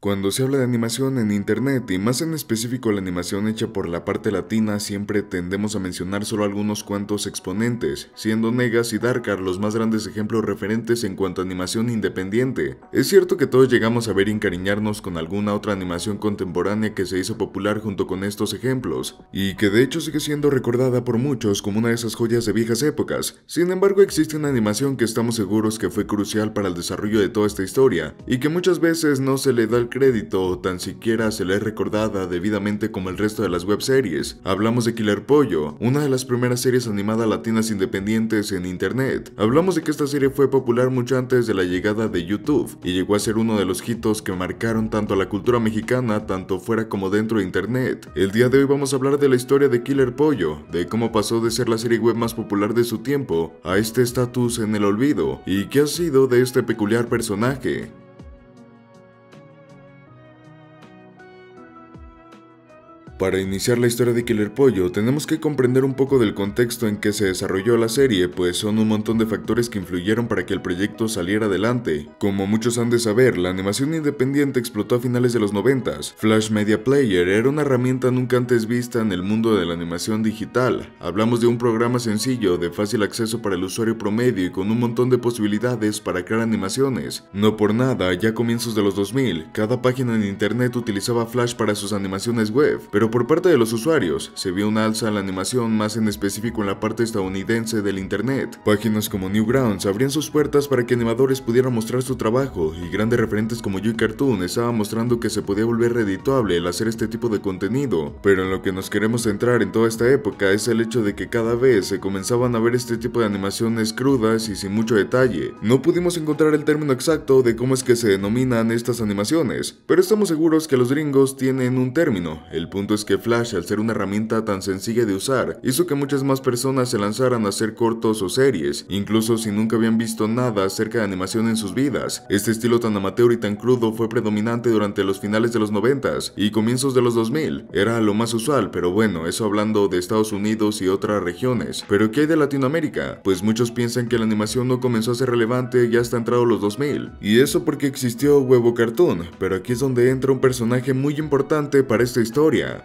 Cuando se habla de animación en Internet y más en específico la animación hecha por la parte latina, siempre tendemos a mencionar solo algunos cuantos exponentes, siendo Negas y Darkar los más grandes ejemplos referentes en cuanto a animación independiente. Es cierto que todos llegamos a ver y encariñarnos con alguna otra animación contemporánea que se hizo popular junto con estos ejemplos, y que de hecho sigue siendo recordada por muchos como una de esas joyas de viejas épocas. Sin embargo, existe una animación que estamos seguros que fue crucial para el desarrollo de toda esta historia, y que muchas veces no se le da el crédito o tan siquiera se le es recordada debidamente como el resto de las webseries. Hablamos de Killer Pollo, una de las primeras series animadas latinas independientes en internet. Hablamos de que esta serie fue popular mucho antes de la llegada de YouTube y llegó a ser uno de los hitos que marcaron tanto a la cultura mexicana, tanto fuera como dentro de internet. El día de hoy vamos a hablar de la historia de Killer Pollo, de cómo pasó de ser la serie web más popular de su tiempo a este estatus en el olvido y qué ha sido de este peculiar personaje. Para iniciar la historia de Killer Pollo, tenemos que comprender un poco del contexto en que se desarrolló la serie, pues son un montón de factores que influyeron para que el proyecto saliera adelante. Como muchos han de saber, la animación independiente explotó a finales de los 90. Flash Media Player era una herramienta nunca antes vista en el mundo de la animación digital. Hablamos de un programa sencillo, de fácil acceso para el usuario promedio y con un montón de posibilidades para crear animaciones. No por nada, ya a comienzos de los 2000, cada página en internet utilizaba Flash para sus animaciones web, pero por parte de los usuarios, se vio un alza en la animación más en específico en la parte estadounidense del internet. Páginas como Newgrounds abrían sus puertas para que animadores pudieran mostrar su trabajo y grandes referentes como Yui Cartoon estaban mostrando que se podía volver redituable el hacer este tipo de contenido. Pero en lo que nos queremos centrar en toda esta época es el hecho de que cada vez se comenzaban a ver este tipo de animaciones crudas y sin mucho detalle. No pudimos encontrar el término exacto de cómo es que se denominan estas animaciones, pero estamos seguros que los gringos tienen un término. El punto que Flash, al ser una herramienta tan sencilla de usar, hizo que muchas más personas se lanzaran a hacer cortos o series, incluso si nunca habían visto nada acerca de animación en sus vidas. Este estilo tan amateur y tan crudo fue predominante durante los finales de los 90 y comienzos de los 2000. Era lo más usual, pero bueno, eso hablando de Estados Unidos y otras regiones. Pero ¿qué hay de Latinoamérica? Pues muchos piensan que la animación no comenzó a ser relevante ya hasta entrado los 2000. Y eso porque existió Huevo Cartoon, pero aquí es donde entra un personaje muy importante para esta historia.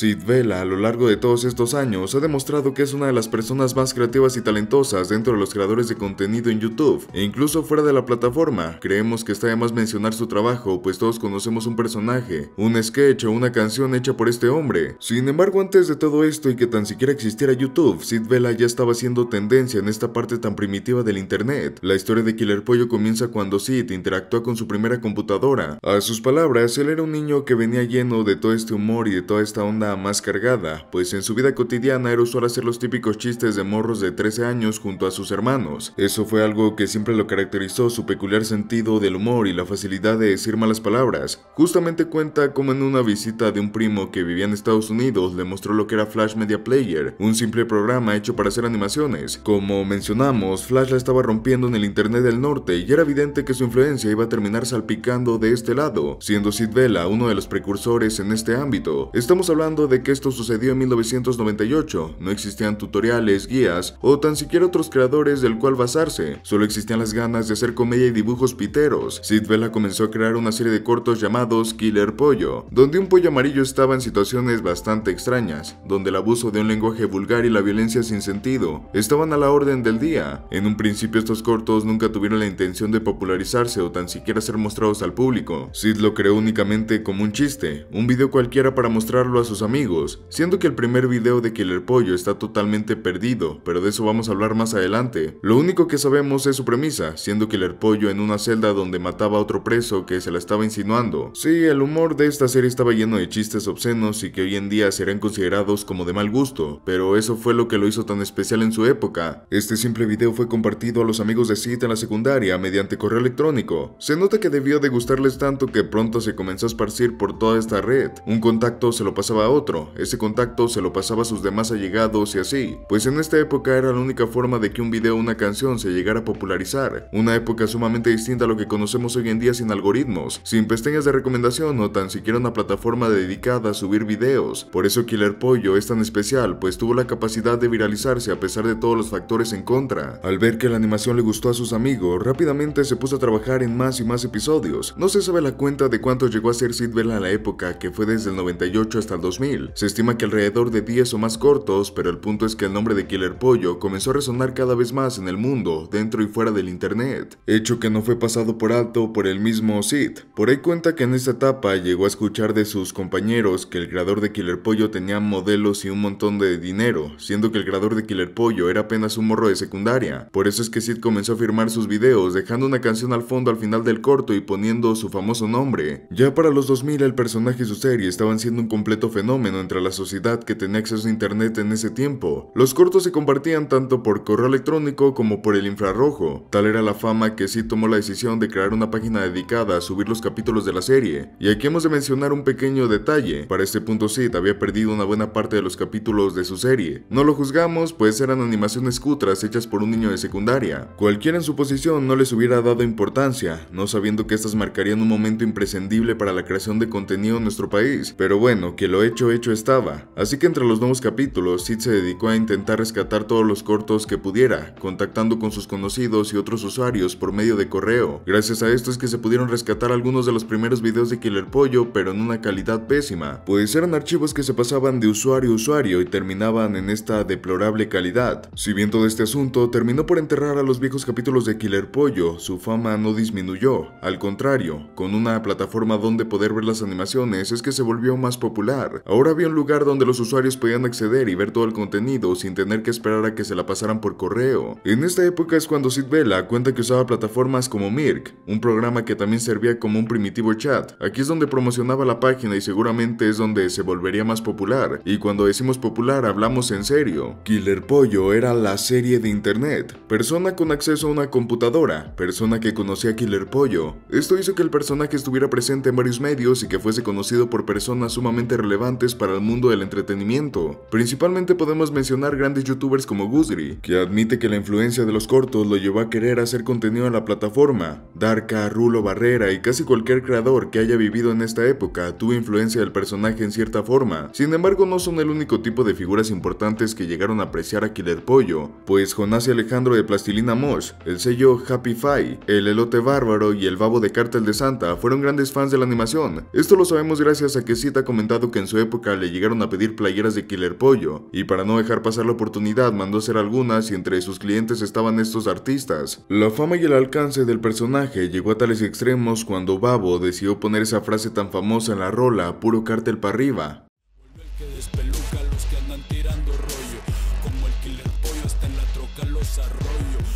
Sid Vela a lo largo de todos estos años ha demostrado que es una de las personas más creativas y talentosas dentro de los creadores de contenido en YouTube e incluso fuera de la plataforma. Creemos que está de más mencionar su trabajo, pues todos conocemos un personaje, un sketch o una canción hecha por este hombre. Sin embargo, antes de todo esto y que tan siquiera existiera YouTube, Sid Vela ya estaba haciendo tendencia en esta parte tan primitiva del internet. La historia de Killer Pollo comienza cuando Sid interactúa con su primera computadora. A sus palabras, él era un niño que venía lleno de todo este humor y de toda esta onda más cargada, pues en su vida cotidiana era usual hacer los típicos chistes de morros de 13 años junto a sus hermanos. Eso fue algo que siempre lo caracterizó su peculiar sentido del humor y la facilidad de decir malas palabras. Justamente cuenta como en una visita de un primo que vivía en Estados Unidos le mostró lo que era Flash Media Player, un simple programa hecho para hacer animaciones. Como mencionamos, Flash la estaba rompiendo en el Internet del Norte y era evidente que su influencia iba a terminar salpicando de este lado, siendo Sid Vela uno de los precursores en este ámbito. Estamos hablando de que esto sucedió en 1998, no existían tutoriales, guías o tan siquiera otros creadores del cual basarse, solo existían las ganas de hacer comedia y dibujos piteros. Sid Vela comenzó a crear una serie de cortos llamados Killer Pollo, donde un pollo amarillo estaba en situaciones bastante extrañas, donde el abuso de un lenguaje vulgar y la violencia sin sentido estaban a la orden del día. En un principio estos cortos nunca tuvieron la intención de popularizarse o tan siquiera ser mostrados al público. Sid lo creó únicamente como un chiste, un video cualquiera para mostrarlo a sus amigos, siendo que el primer video de Killer Pollo está totalmente perdido, pero de eso vamos a hablar más adelante. Lo único que sabemos es su premisa, siendo Killer Pollo en una celda donde mataba a otro preso que se la estaba insinuando. Sí, el humor de esta serie estaba lleno de chistes obscenos y que hoy en día serán considerados como de mal gusto, pero eso fue lo que lo hizo tan especial en su época. Este simple video fue compartido a los amigos de Sid en la secundaria mediante correo electrónico. Se nota que debió de gustarles tanto que pronto se comenzó a esparcir por toda esta red. Un contacto se lo pasaba a otro. Ese contacto se lo pasaba a sus demás allegados y así, pues en esta época era la única forma de que un video o una canción se llegara a popularizar. Una época sumamente distinta a lo que conocemos hoy en día sin algoritmos, sin pestañas de recomendación o tan siquiera una plataforma dedicada a subir videos. Por eso Killer Pollo es tan especial, pues tuvo la capacidad de viralizarse a pesar de todos los factores en contra. Al ver que la animación le gustó a sus amigos, rápidamente se puso a trabajar en más y más episodios. No se sabe la cuenta de cuánto llegó a ser Sid Bell a la época, que fue desde el 98 hasta el 2000 se estima que alrededor de 10 o más cortos, pero el punto es que el nombre de Killer Pollo comenzó a resonar cada vez más en el mundo, dentro y fuera del internet, hecho que no fue pasado por alto por el mismo Sid. Por ahí cuenta que en esta etapa llegó a escuchar de sus compañeros que el creador de Killer Pollo tenía modelos y un montón de dinero, siendo que el creador de Killer Pollo era apenas un morro de secundaria. Por eso es que Sid comenzó a firmar sus videos, dejando una canción al fondo al final del corto y poniendo su famoso nombre. Ya para los 2000 el personaje y su serie estaban siendo un completo fenómeno entre la sociedad que tenía acceso a Internet en ese tiempo. Los cortos se compartían tanto por correo electrónico como por el infrarrojo. Tal era la fama que sí tomó la decisión de crear una página dedicada a subir los capítulos de la serie. Y aquí hemos de mencionar un pequeño detalle. Para este punto Sid había perdido una buena parte de los capítulos de su serie. No lo juzgamos, pues eran animaciones cutras hechas por un niño de secundaria. Cualquiera en su posición no les hubiera dado importancia, no sabiendo que estas marcarían un momento imprescindible para la creación de contenido en nuestro país. Pero bueno, que lo he hecho hecho estaba, así que entre los nuevos capítulos, Sid se dedicó a intentar rescatar todos los cortos que pudiera, contactando con sus conocidos y otros usuarios por medio de correo. Gracias a esto es que se pudieron rescatar algunos de los primeros videos de Killer Pollo, pero en una calidad pésima, pues eran archivos que se pasaban de usuario a usuario y terminaban en esta deplorable calidad. Si bien todo este asunto terminó por enterrar a los viejos capítulos de Killer Pollo, su fama no disminuyó, al contrario, con una plataforma donde poder ver las animaciones es que se volvió más popular. Ahora había un lugar donde los usuarios podían acceder y ver todo el contenido sin tener que esperar a que se la pasaran por correo. En esta época es cuando Sid Vela cuenta que usaba plataformas como Mirk, un programa que también servía como un primitivo chat. Aquí es donde promocionaba la página y seguramente es donde se volvería más popular. Y cuando decimos popular hablamos en serio. Killer Pollo era la serie de internet. Persona con acceso a una computadora, persona que conocía a Killer Pollo. Esto hizo que el personaje estuviera presente en varios medios y que fuese conocido por personas sumamente relevantes para el mundo del entretenimiento. Principalmente podemos mencionar grandes youtubers como Guzri, que admite que la influencia de los cortos lo llevó a querer hacer contenido en la plataforma. Darka, Rulo Barrera y casi cualquier creador que haya vivido en esta época tuvo influencia del personaje en cierta forma. Sin embargo, no son el único tipo de figuras importantes que llegaron a apreciar a Killer Pollo, pues Jonás y Alejandro de Plastilina Mosh, el sello Happy Fi, el elote bárbaro y el babo de Cártel de Santa fueron grandes fans de la animación. Esto lo sabemos gracias a que Cita ha comentado que en su época le llegaron a pedir playeras de Killer Pollo, y para no dejar pasar la oportunidad mandó hacer algunas y entre sus clientes estaban estos artistas. La fama y el alcance del personaje llegó a tales extremos cuando Babo decidió poner esa frase tan famosa en la rola, puro cártel para arriba.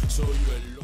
Soy el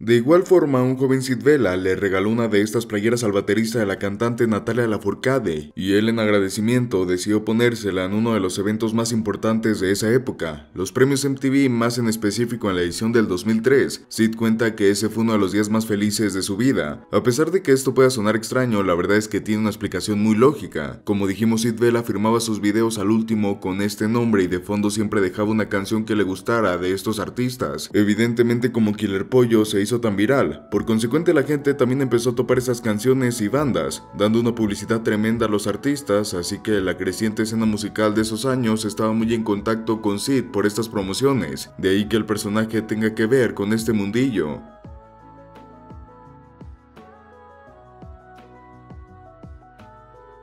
de igual forma, un joven Vela le regaló una de estas playeras al baterista de la cantante Natalia Lafourcade, y él en agradecimiento decidió ponérsela en uno de los eventos más importantes de esa época, los premios MTV más en específico en la edición del 2003. Sid cuenta que ese fue uno de los días más felices de su vida. A pesar de que esto pueda sonar extraño, la verdad es que tiene una explicación muy lógica. Como dijimos, Sid Vela firmaba sus videos al último con este nombre y de fondo siempre dejaba una canción que le gustara de estos artistas. Evidentemente como Killer Pollo se hizo tan viral. Por consecuente la gente también empezó a topar esas canciones y bandas, dando una publicidad tremenda a los artistas, así que la creciente escena musical de esos años estaba muy en contacto con Sid por estas promociones, de ahí que el personaje tenga que ver con este mundillo.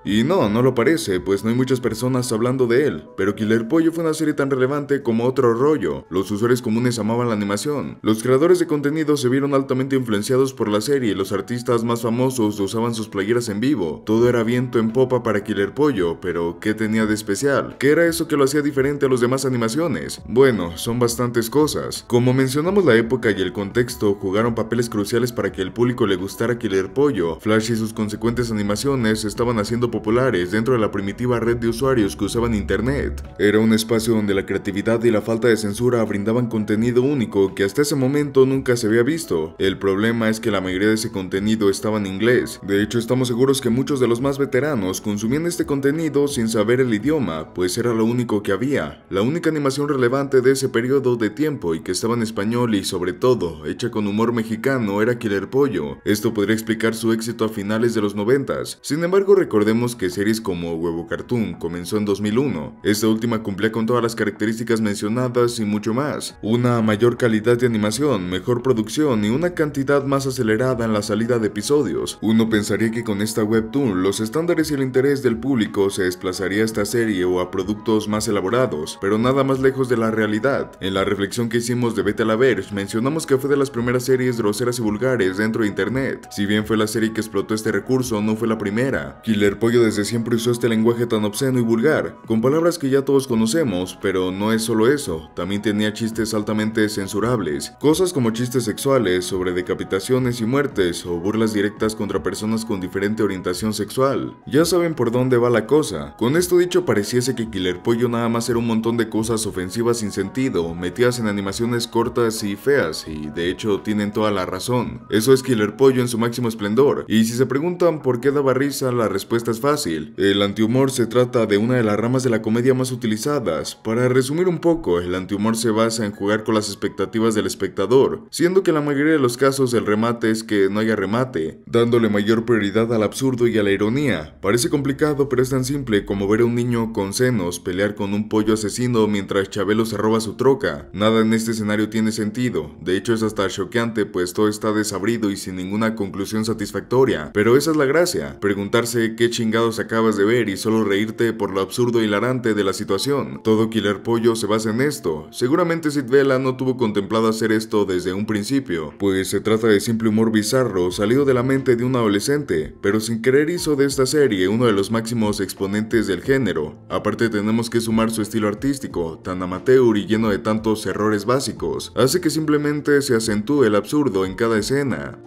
Y no, no lo parece, pues no hay muchas personas hablando de él, pero Killer Pollo fue una serie tan relevante como otro rollo. Los usuarios comunes amaban la animación. Los creadores de contenido se vieron altamente influenciados por la serie y los artistas más famosos usaban sus playeras en vivo. Todo era viento en popa para Killer Pollo, pero ¿qué tenía de especial? ¿Qué era eso que lo hacía diferente a los demás animaciones? Bueno, son bastantes cosas. Como mencionamos la época y el contexto jugaron papeles cruciales para que el público le gustara Killer Pollo. Flash y sus consecuentes animaciones estaban haciendo populares dentro de la primitiva red de usuarios que usaban Internet. Era un espacio donde la creatividad y la falta de censura brindaban contenido único que hasta ese momento nunca se había visto. El problema es que la mayoría de ese contenido estaba en inglés. De hecho, estamos seguros que muchos de los más veteranos consumían este contenido sin saber el idioma, pues era lo único que había, la única animación relevante de ese periodo de tiempo y que estaba en español y sobre todo hecha con humor mexicano era Killer Pollo. Esto podría explicar su éxito a finales de los noventas. Sin embargo, recordemos que series como Huevo Cartoon comenzó en 2001. Esta última cumplía con todas las características mencionadas y mucho más. Una mayor calidad de animación, mejor producción y una cantidad más acelerada en la salida de episodios. Uno pensaría que con esta webtoon los estándares y el interés del público se desplazaría a esta serie o a productos más elaborados, pero nada más lejos de la realidad. En la reflexión que hicimos de Beta la mencionamos que fue de las primeras series groseras y vulgares dentro de internet. Si bien fue la serie que explotó este recurso, no fue la primera. Killer Point desde siempre usó este lenguaje tan obsceno y vulgar, con palabras que ya todos conocemos, pero no es solo eso, también tenía chistes altamente censurables, cosas como chistes sexuales sobre decapitaciones y muertes o burlas directas contra personas con diferente orientación sexual. Ya saben por dónde va la cosa. Con esto dicho pareciese que Killer Pollo nada más era un montón de cosas ofensivas sin sentido, metidas en animaciones cortas y feas, y de hecho tienen toda la razón. Eso es Killer Pollo en su máximo esplendor, y si se preguntan por qué daba risa, la respuesta es fácil. El antihumor se trata de una de las ramas de la comedia más utilizadas. Para resumir un poco, el antihumor se basa en jugar con las expectativas del espectador, siendo que en la mayoría de los casos el remate es que no haya remate, dándole mayor prioridad al absurdo y a la ironía. Parece complicado, pero es tan simple como ver a un niño con senos pelear con un pollo asesino mientras Chabelo se roba su troca. Nada en este escenario tiene sentido, de hecho es hasta choqueante pues todo está desabrido y sin ninguna conclusión satisfactoria. Pero esa es la gracia, preguntarse qué acabas de ver y solo reírte por lo absurdo y e hilarante de la situación. Todo Killer Pollo se basa en esto. Seguramente Sid Vela no tuvo contemplado hacer esto desde un principio, pues se trata de simple humor bizarro salido de la mente de un adolescente, pero sin querer hizo de esta serie uno de los máximos exponentes del género. Aparte tenemos que sumar su estilo artístico, tan amateur y lleno de tantos errores básicos, hace que simplemente se acentúe el absurdo en cada escena.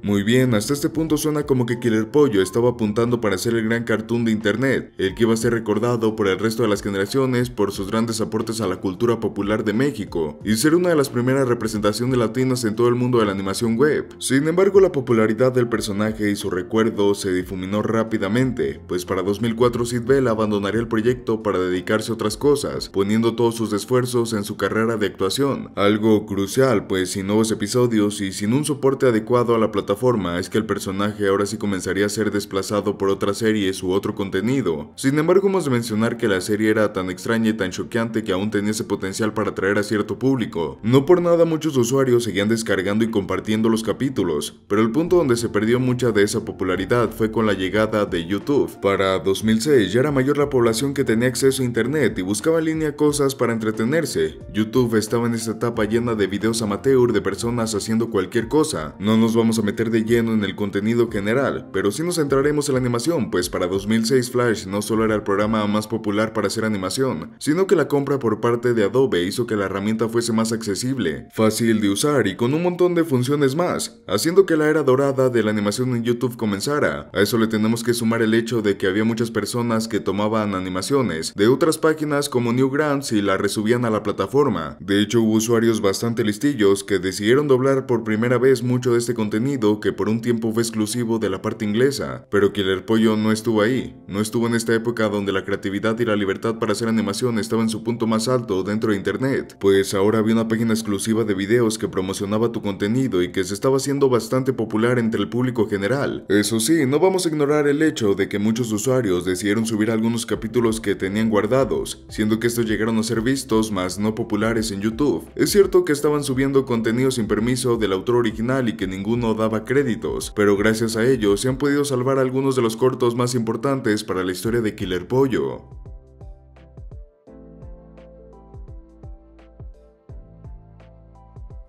Muy bien, hasta este punto suena como que Killer Pollo estaba apuntando para ser el gran cartoon de internet, el que iba a ser recordado por el resto de las generaciones por sus grandes aportes a la cultura popular de México, y ser una de las primeras representaciones latinas en todo el mundo de la animación web. Sin embargo, la popularidad del personaje y su recuerdo se difuminó rápidamente, pues para 2004 Sid abandonaría el proyecto para dedicarse a otras cosas, poniendo todos sus esfuerzos en su carrera de actuación, algo crucial pues sin nuevos episodios y sin un soporte adecuado a la plataforma plataforma es que el personaje ahora sí comenzaría a ser desplazado por otras series u otro contenido. Sin embargo, hemos de mencionar que la serie era tan extraña y tan choqueante que aún tenía ese potencial para atraer a cierto público. No por nada muchos usuarios seguían descargando y compartiendo los capítulos, pero el punto donde se perdió mucha de esa popularidad fue con la llegada de YouTube. Para 2006 ya era mayor la población que tenía acceso a internet y buscaba en línea cosas para entretenerse. YouTube estaba en esa etapa llena de videos amateur de personas haciendo cualquier cosa. No nos vamos a meter de lleno en el contenido general, pero si nos centraremos en la animación, pues para 2006 Flash no solo era el programa más popular para hacer animación, sino que la compra por parte de Adobe hizo que la herramienta fuese más accesible, fácil de usar y con un montón de funciones más, haciendo que la era dorada de la animación en YouTube comenzara. A eso le tenemos que sumar el hecho de que había muchas personas que tomaban animaciones de otras páginas como Newgrounds y la resubían a la plataforma. De hecho, hubo usuarios bastante listillos que decidieron doblar por primera vez mucho de este contenido que por un tiempo fue exclusivo de la parte inglesa, pero el Pollo no estuvo ahí, no estuvo en esta época donde la creatividad y la libertad para hacer animación estaba en su punto más alto dentro de internet, pues ahora había una página exclusiva de videos que promocionaba tu contenido y que se estaba haciendo bastante popular entre el público general. Eso sí, no vamos a ignorar el hecho de que muchos usuarios decidieron subir algunos capítulos que tenían guardados, siendo que estos llegaron a ser vistos más no populares en YouTube. Es cierto que estaban subiendo contenido sin permiso del autor original y que ninguno daba créditos, pero gracias a ello se han podido salvar algunos de los cortos más importantes para la historia de Killer Pollo.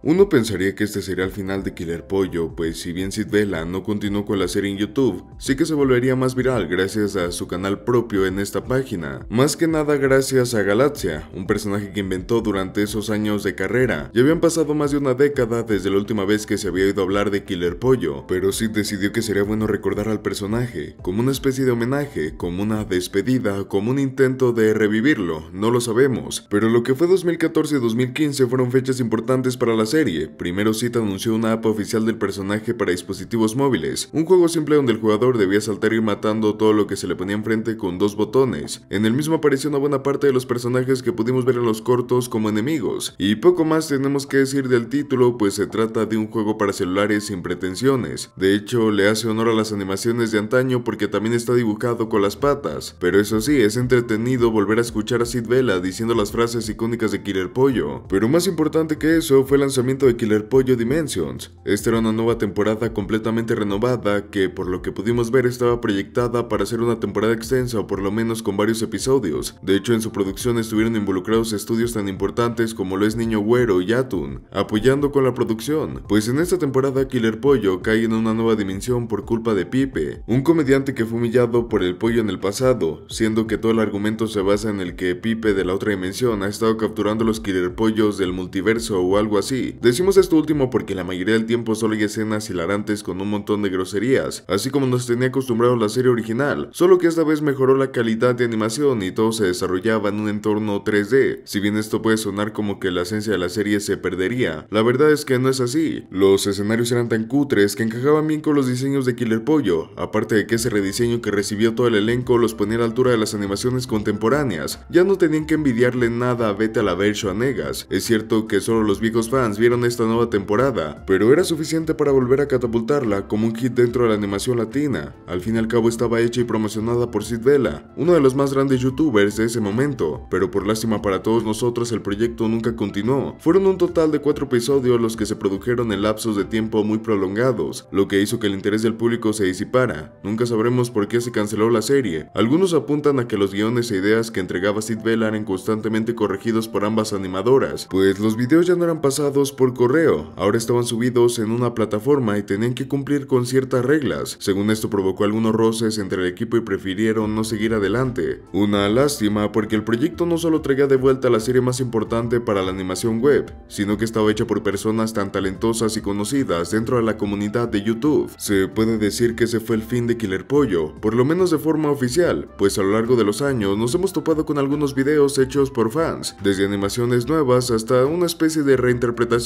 Uno pensaría que este sería el final de Killer Pollo, pues si bien Sid Vela no continuó con la serie en YouTube, sí que se volvería más viral gracias a su canal propio en esta página, más que nada gracias a Galaxia, un personaje que inventó durante esos años de carrera. Ya habían pasado más de una década desde la última vez que se había oído hablar de Killer Pollo, pero Sid decidió que sería bueno recordar al personaje, como una especie de homenaje, como una despedida, como un intento de revivirlo, no lo sabemos, pero lo que fue 2014 y 2015 fueron fechas importantes para la serie. Primero Sid anunció una app oficial del personaje para dispositivos móviles, un juego simple donde el jugador debía saltar y matando todo lo que se le ponía enfrente con dos botones. En el mismo apareció una buena parte de los personajes que pudimos ver en los cortos como enemigos, y poco más tenemos que decir del título pues se trata de un juego para celulares sin pretensiones. De hecho, le hace honor a las animaciones de antaño porque también está dibujado con las patas, pero eso sí, es entretenido volver a escuchar a Sid Vela diciendo las frases icónicas de Killer Pollo. Pero más importante que eso fue el de Killer Pollo Dimensions. Esta era una nueva temporada completamente renovada que por lo que pudimos ver estaba proyectada para ser una temporada extensa o por lo menos con varios episodios. De hecho en su producción estuvieron involucrados estudios tan importantes como lo es Niño Güero y Atun, apoyando con la producción. Pues en esta temporada Killer Pollo cae en una nueva dimensión por culpa de Pipe, un comediante que fue humillado por el pollo en el pasado, siendo que todo el argumento se basa en el que Pipe de la otra dimensión ha estado capturando los Killer Pollos del multiverso o algo así Decimos esto último porque la mayoría del tiempo solo hay escenas hilarantes con un montón de groserías, así como nos tenía acostumbrado la serie original, solo que esta vez mejoró la calidad de animación y todo se desarrollaba en un entorno 3D. Si bien esto puede sonar como que la esencia de la serie se perdería, la verdad es que no es así. Los escenarios eran tan cutres que encajaban bien con los diseños de Killer Pollo, aparte de que ese rediseño que recibió todo el elenco los ponía a la altura de las animaciones contemporáneas, ya no tenían que envidiarle nada a Beta la Negas. Es cierto que solo los viejos fans vieron esta nueva temporada, pero era suficiente para volver a catapultarla como un hit dentro de la animación latina. Al fin y al cabo estaba hecha y promocionada por Sid Vela, uno de los más grandes youtubers de ese momento, pero por lástima para todos nosotros el proyecto nunca continuó. Fueron un total de cuatro episodios los que se produjeron en lapsos de tiempo muy prolongados, lo que hizo que el interés del público se disipara. Nunca sabremos por qué se canceló la serie. Algunos apuntan a que los guiones e ideas que entregaba Sid Vela eran constantemente corregidos por ambas animadoras, pues los videos ya no eran pasados por correo, ahora estaban subidos en una plataforma y tenían que cumplir con ciertas reglas. Según esto provocó algunos roces entre el equipo y prefirieron no seguir adelante. Una lástima porque el proyecto no solo traía de vuelta la serie más importante para la animación web, sino que estaba hecha por personas tan talentosas y conocidas dentro de la comunidad de YouTube. Se puede decir que ese fue el fin de Killer Pollo, por lo menos de forma oficial, pues a lo largo de los años nos hemos topado con algunos videos hechos por fans, desde animaciones nuevas hasta una especie de reinterpretación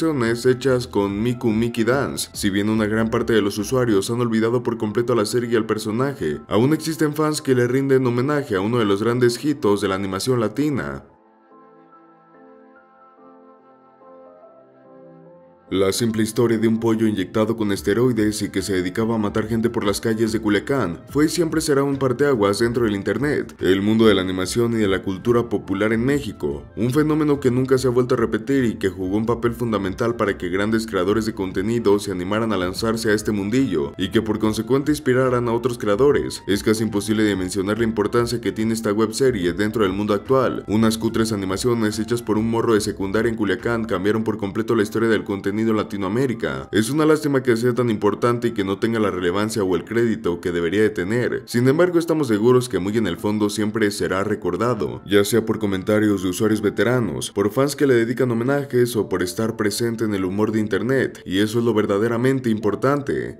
hechas con Miku Mickey Dance. Si bien una gran parte de los usuarios han olvidado por completo a la serie y al personaje, aún existen fans que le rinden homenaje a uno de los grandes hitos de la animación latina. La simple historia de un pollo inyectado con esteroides y que se dedicaba a matar gente por las calles de Culiacán, fue y siempre será un parteaguas dentro del internet, el mundo de la animación y de la cultura popular en México, un fenómeno que nunca se ha vuelto a repetir y que jugó un papel fundamental para que grandes creadores de contenido se animaran a lanzarse a este mundillo y que por consecuente inspiraran a otros creadores. Es casi imposible de mencionar la importancia que tiene esta webserie dentro del mundo actual. Unas cutres animaciones hechas por un morro de secundaria en Culiacán cambiaron por completo la historia del contenido Latinoamérica. Es una lástima que sea tan importante y que no tenga la relevancia o el crédito que debería de tener. Sin embargo, estamos seguros que muy en el fondo siempre será recordado, ya sea por comentarios de usuarios veteranos, por fans que le dedican homenajes o por estar presente en el humor de internet, y eso es lo verdaderamente importante.